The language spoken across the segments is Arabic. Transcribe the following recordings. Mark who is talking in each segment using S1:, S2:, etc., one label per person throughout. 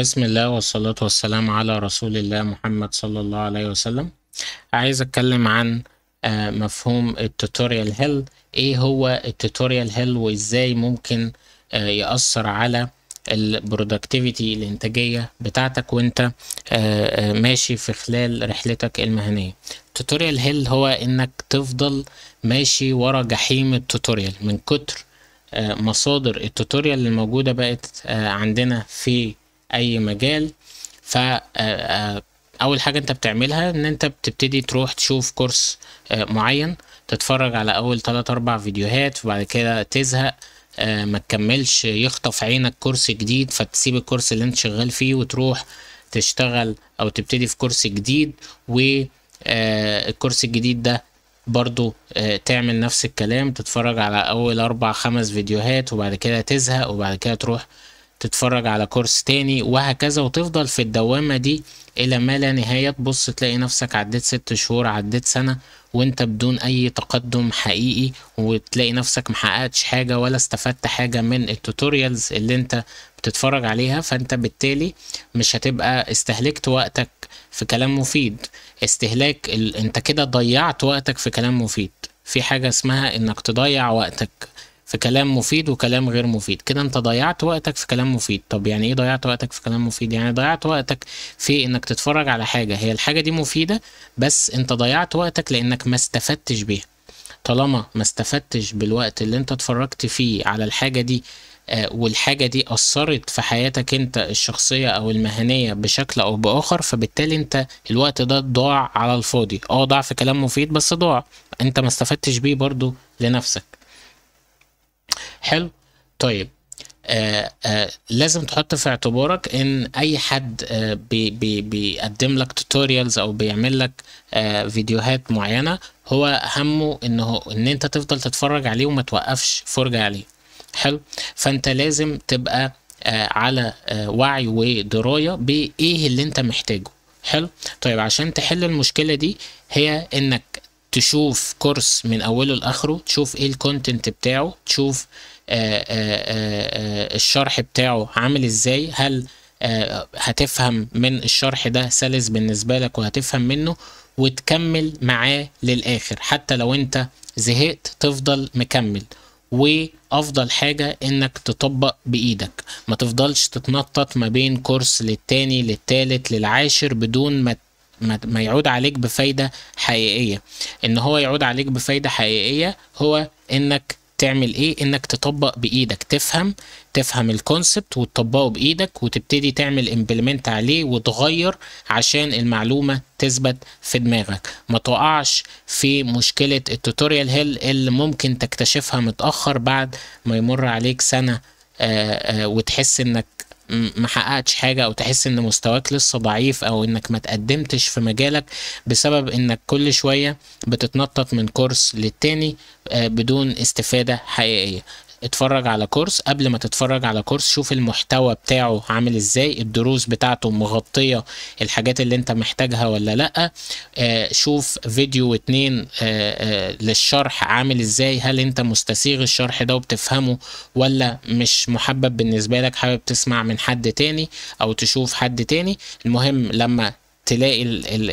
S1: بسم الله والصلاة والسلام على رسول الله محمد صلى الله عليه وسلم عايز اتكلم عن آه، مفهوم التوتوريال هيل ايه هو التوتوريال هيل وازاي ممكن آه، يأثر على البرودكتيفيتي الانتاجية بتاعتك وانت آه، ماشي في خلال رحلتك المهنية التوتوريال هيل هو انك تفضل ماشي ورا جحيم التوتوريال من كتر مصادر التوتوريال اللي موجودة بقت عندنا في اي مجال ف آه، آه، اول حاجه انت بتعملها ان انت بتبتدي تروح تشوف كورس آه، معين تتفرج على اول 3 4 فيديوهات وبعد كده تزهق ما تكملش يخطف عينك كورس جديد فتسيب الكورس اللي انت شغال فيه وتروح تشتغل او تبتدي في كورس جديد والكورس الجديد ده برضو تعمل نفس الكلام تتفرج على اول اربع خمس فيديوهات وبعد كده تزهق وبعد كده تروح تتفرج على كورس تاني وهكذا وتفضل في الدوامة دي إلى ما لا نهاية تبص تلاقي نفسك عديت ست شهور عديت سنة وانت بدون أي تقدم حقيقي وتلاقي نفسك محققتش حاجة ولا استفدت حاجة من التوتوريالز اللي انت بتتفرج عليها فانت بالتالي مش هتبقى استهلكت وقتك في كلام مفيد استهلاك ال... انت كده ضيعت وقتك في كلام مفيد في حاجة اسمها انك تضيع وقتك في كلام مفيد وكلام غير مفيد كده انت ضيعت وقتك في كلام مفيد طب يعني ايه ضيعت وقتك في كلام مفيد يعني ضيعت وقتك في انك تتفرج على حاجه هي الحاجه دي مفيده بس انت ضيعت وقتك لانك ما استفدتش بيها طالما ما استفدتش بالوقت اللي انت اتفرجت فيه على الحاجه دي آه، والحاجة دي أثرت في حياتك أنت الشخصية أو المهنية بشكل أو بآخر فبالتالي أنت الوقت ده ضاع على الفاضي أه ضاع في كلام مفيد بس ضاع أنت ما استفدتش بيه برضو لنفسك حلو طيب آآ آه، آآ آه، لازم تحط في اعتبارك ان اي حد آه، بي بي بيقدم لك توتوريالز او بيعمل لك فيديوهات معينه هو همه ان هو ان انت تفضل تتفرج عليه وما توقفش فرجه عليه حلو فانت لازم تبقى على وعي ودرايه بايه اللي انت محتاجه حلو طيب عشان تحل المشكله دي هي انك تشوف كورس من اوله لاخره تشوف ايه الكونتنت بتاعه تشوف آآ آه، آآ آه، آه، الشرح بتاعه عامل ازاي هل هتفهم من الشرح ده سلس بالنسبه لك وهتفهم منه وتكمل معاه للاخر حتى لو انت زهقت تفضل مكمل وافضل حاجه انك تطبق بايدك ما تفضلش تتنطط ما بين كورس للتاني للتالت للعاشر بدون ما ما يعود عليك بفايده حقيقيه ان هو يعود عليك بفايده حقيقيه هو انك تعمل ايه انك تطبق بايدك تفهم تفهم الكونسبت وتطبقه بايدك وتبتدي تعمل امبلمنت عليه وتغير عشان المعلومه تثبت في دماغك ما تقعش في مشكله التوتوريال هيل اللي ممكن تكتشفها متاخر بعد ما يمر عليك سنه آآ آه، آآ آه، وتحس انك ما حققتش حاجه او تحس ان مستواك لسه ضعيف او انك ما تقدمتش في مجالك بسبب انك كل شويه بتتنطط من كورس للتاني آه، بدون استفاده حقيقيه اتفرج على كورس قبل ما تتفرج على كورس شوف المحتوى بتاعه عامل ازاي الدروس بتاعته مغطية الحاجات اللي انت محتاجها ولا لا آه شوف فيديو اتنين آه آه للشرح عامل ازاي هل انت مستسيغ الشرح ده وبتفهمه ولا مش محبب بالنسبة لك حابب تسمع من حد تاني او تشوف حد تاني المهم لما تلاقي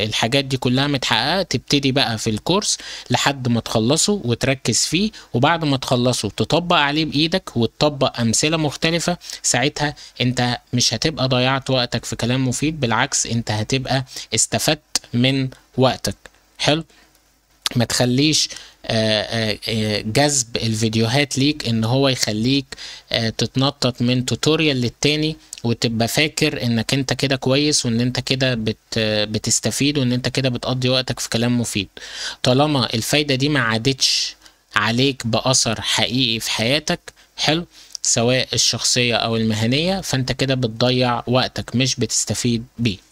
S1: الحاجات دي كلها متحققه تبتدي بقى في الكورس لحد ما تخلصه وتركز فيه وبعد ما تخلصه تطبق عليه بايدك وتطبق امثله مختلفه ساعتها انت مش هتبقى ضيعت وقتك في كلام مفيد بالعكس انت هتبقى استفدت من وقتك حلو ما تخليش آه، آه، آه، جذب الفيديوهات ليك ان هو يخليك تتنطط من توتوريال للتاني وتبقى فاكر انك انت كده كويس وان انت كده بت بتستفيد وان انت كده بتقضي وقتك في كلام مفيد طالما الفايده دي ما عادتش عليك باثر حقيقي في حياتك حلو سواء الشخصيه او المهنيه فانت كده بتضيع وقتك مش بتستفيد بيه